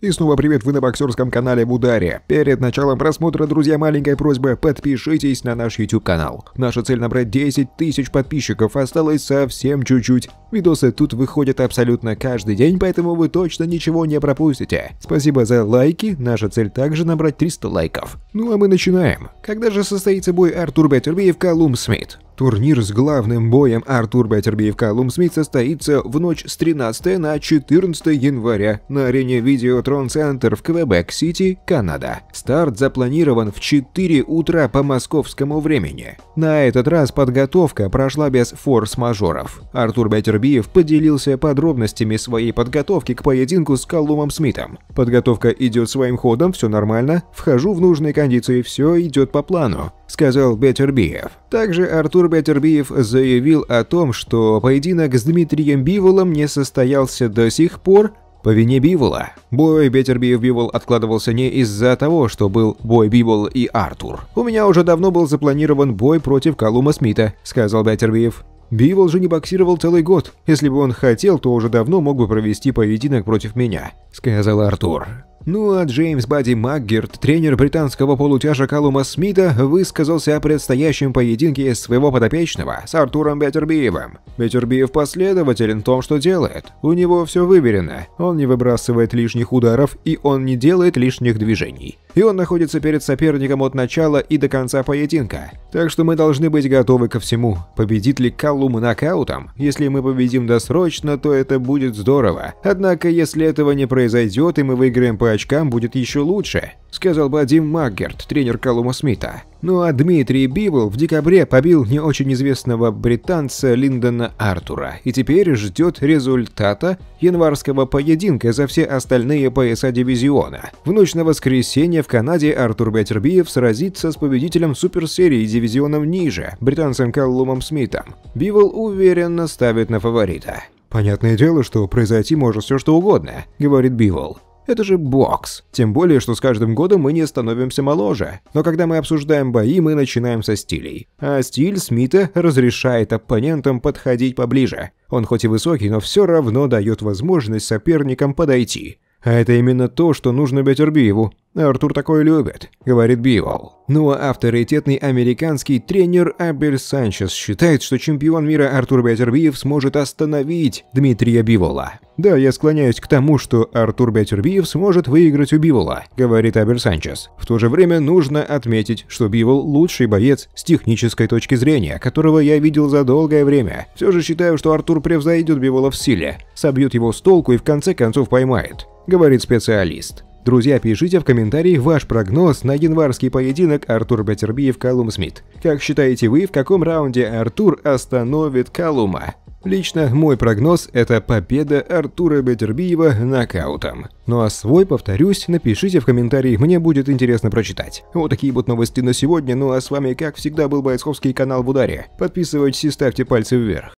И снова привет, вы на боксерском канале в ударе. Перед началом просмотра, друзья, маленькая просьба, подпишитесь на наш YouTube канал. Наша цель набрать 10 тысяч подписчиков, осталось совсем чуть-чуть. Видосы тут выходят абсолютно каждый день, поэтому вы точно ничего не пропустите. Спасибо за лайки, наша цель также набрать 300 лайков. Ну а мы начинаем. Когда же состоится бой Артур Беттерби и Колумб Смит? Турнир с главным боем Артур Баттербиев Колумб Смит состоится в ночь с 13 на 14 января на арене Видеотрон Центр в Квебек-Сити, Канада. Старт запланирован в 4 утра по московскому времени. На этот раз подготовка прошла без форс-мажоров. Артур Баттербиев поделился подробностями своей подготовки к поединку с Калумом Смитом. Подготовка идет своим ходом, все нормально, вхожу в нужные кондиции, все идет по плану сказал Бетербиев. Также Артур Бетербиев заявил о том, что поединок с Дмитрием Биволом не состоялся до сих пор по вине Бивола. Бой бетербиев бивол откладывался не из-за того, что был бой Бивол и Артур. «У меня уже давно был запланирован бой против Калума Смита», — сказал Бетербиев. Бивол же не боксировал целый год. Если бы он хотел, то уже давно мог бы провести поединок против меня», — сказал Артур. Ну а Джеймс Бадди Маггерт, тренер британского полутяжа Калума Смита, высказался о предстоящем поединке своего подопечного с Артуром Бетербиевым. Бетербиев последователен в том, что делает. У него все выверено, он не выбрасывает лишних ударов и он не делает лишних движений и он находится перед соперником от начала и до конца поединка. Так что мы должны быть готовы ко всему. Победит ли Калум нокаутом? Если мы победим досрочно, то это будет здорово. Однако, если этого не произойдет и мы выиграем по очкам, будет еще лучше сказал Вадим Маггерт, тренер Колума Смита. Ну а Дмитрий Библ в декабре побил не очень известного британца Линдона Артура и теперь ждет результата январского поединка за все остальные пояса дивизиона. В ночь на воскресенье в Канаде Артур Бетербиев сразится с победителем суперсерии дивизионом ниже, британцем Колумом Смитом. Бивол уверенно ставит на фаворита. «Понятное дело, что произойти может все что угодно», — говорит Бивол. Это же бокс. Тем более, что с каждым годом мы не становимся моложе. Но когда мы обсуждаем бои, мы начинаем со стилей. А стиль Смита разрешает оппонентам подходить поближе. Он хоть и высокий, но все равно дает возможность соперникам подойти. А это именно то, что нужно Беттербиеву. Артур такое любит, говорит Бивол. Ну а авторитетный американский тренер Абель Санчес считает, что чемпион мира Артур Беттербиев сможет остановить Дмитрия Бивола. Да, я склоняюсь к тому, что Артур Беттербиев сможет выиграть у Бивола, говорит Абель Санчес. В то же время нужно отметить, что Бивол лучший боец с технической точки зрения, которого я видел за долгое время. Все же считаю, что Артур превзойдет Бивола в силе, собьет его с толку и в конце концов поймает говорит специалист. Друзья, пишите в комментарии ваш прогноз на январский поединок Артур Батербиев Калум Смит. Как считаете вы, в каком раунде Артур остановит Калума? Лично мой прогноз – это победа Артура Бетербиева нокаутом. Ну а свой, повторюсь, напишите в комментарии, мне будет интересно прочитать. Вот такие вот новости на сегодня, ну а с вами, как всегда, был Бойцовский канал в ударе. Подписывайтесь и ставьте пальцы вверх.